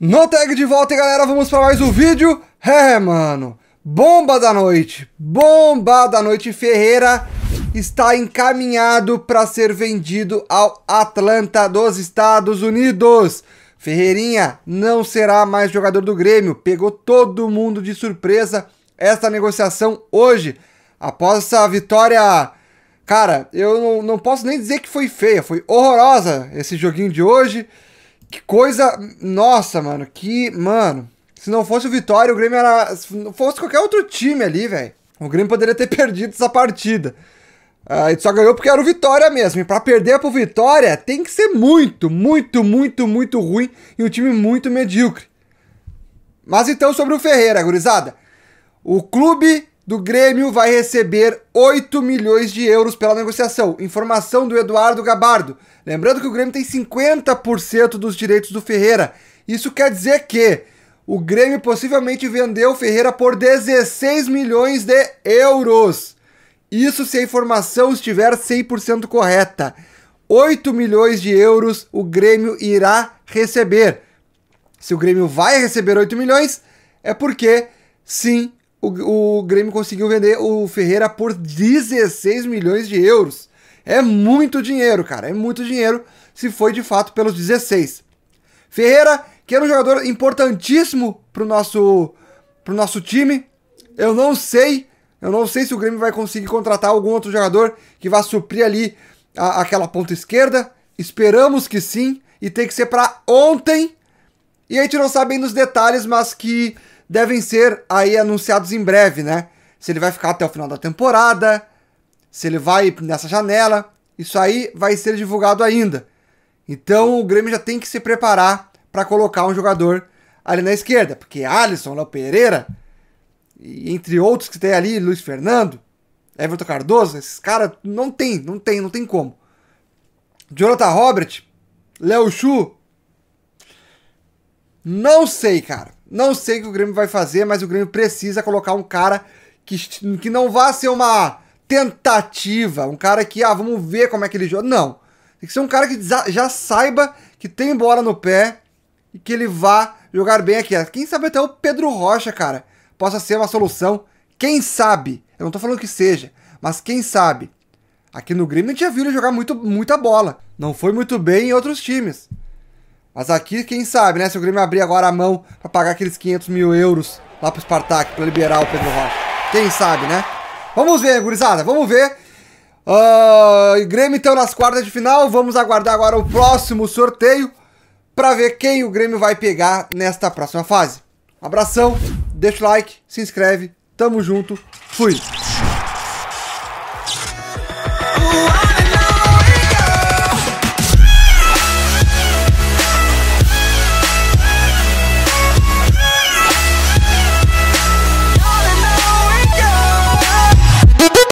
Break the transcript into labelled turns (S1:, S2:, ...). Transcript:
S1: No tag de volta, galera, vamos para mais um vídeo. É, mano, bomba da noite, bomba da noite. Ferreira está encaminhado para ser vendido ao Atlanta dos Estados Unidos. Ferreirinha não será mais jogador do Grêmio. Pegou todo mundo de surpresa esta negociação hoje. Após essa vitória, cara, eu não, não posso nem dizer que foi feia, foi horrorosa esse joguinho de hoje. Que coisa. Nossa, mano. Que. Mano. Se não fosse o Vitória, o Grêmio era. Se não fosse qualquer outro time ali, velho. O Grêmio poderia ter perdido essa partida. Ah, e só ganhou porque era o Vitória mesmo. E pra perder pro Vitória, tem que ser muito, muito, muito, muito ruim e um time muito medíocre. Mas então sobre o Ferreira, gurizada. O clube do Grêmio vai receber 8 milhões de euros pela negociação. Informação do Eduardo Gabardo. Lembrando que o Grêmio tem 50% dos direitos do Ferreira. Isso quer dizer que o Grêmio possivelmente vendeu o Ferreira por 16 milhões de euros. Isso se a informação estiver 100% correta. 8 milhões de euros o Grêmio irá receber. Se o Grêmio vai receber 8 milhões, é porque sim, o, o Grêmio conseguiu vender o Ferreira por 16 milhões de euros. É muito dinheiro, cara. É muito dinheiro se foi de fato pelos 16. Ferreira, que era um jogador importantíssimo pro nosso, pro nosso time. Eu não sei. Eu não sei se o Grêmio vai conseguir contratar algum outro jogador que vá suprir ali a, aquela ponta esquerda. Esperamos que sim. E tem que ser para ontem. E a gente não sabe ainda os detalhes, mas que devem ser aí anunciados em breve, né? Se ele vai ficar até o final da temporada, se ele vai nessa janela, isso aí vai ser divulgado ainda. Então o Grêmio já tem que se preparar para colocar um jogador ali na esquerda, porque Alisson, Léo Pereira, e entre outros que tem ali, Luiz Fernando, Everton Cardoso, esses caras não tem, não tem, não tem como. Jonathan Robert, Léo Chu, não sei, cara. Não sei o que o Grêmio vai fazer, mas o Grêmio precisa colocar um cara que, que não vá ser uma tentativa, um cara que, ah, vamos ver como é que ele joga. Não. Tem que ser um cara que já saiba que tem bola no pé e que ele vá jogar bem aqui. Quem sabe até o Pedro Rocha, cara, possa ser uma solução. Quem sabe? Eu não tô falando que seja, mas quem sabe? Aqui no Grêmio a gente já viu ele jogar muito, muita bola. Não foi muito bem em outros times. Mas aqui, quem sabe, né? Se o Grêmio abrir agora a mão para pagar aqueles 500 mil euros lá pro Spartak, para liberar o Pedro Rocha. Quem sabe, né? Vamos ver, gurizada, vamos ver. Uh, Grêmio então nas quartas de final. Vamos aguardar agora o próximo sorteio para ver quem o Grêmio vai pegar nesta próxima fase. Abração, deixa o like, se inscreve, tamo junto, fui!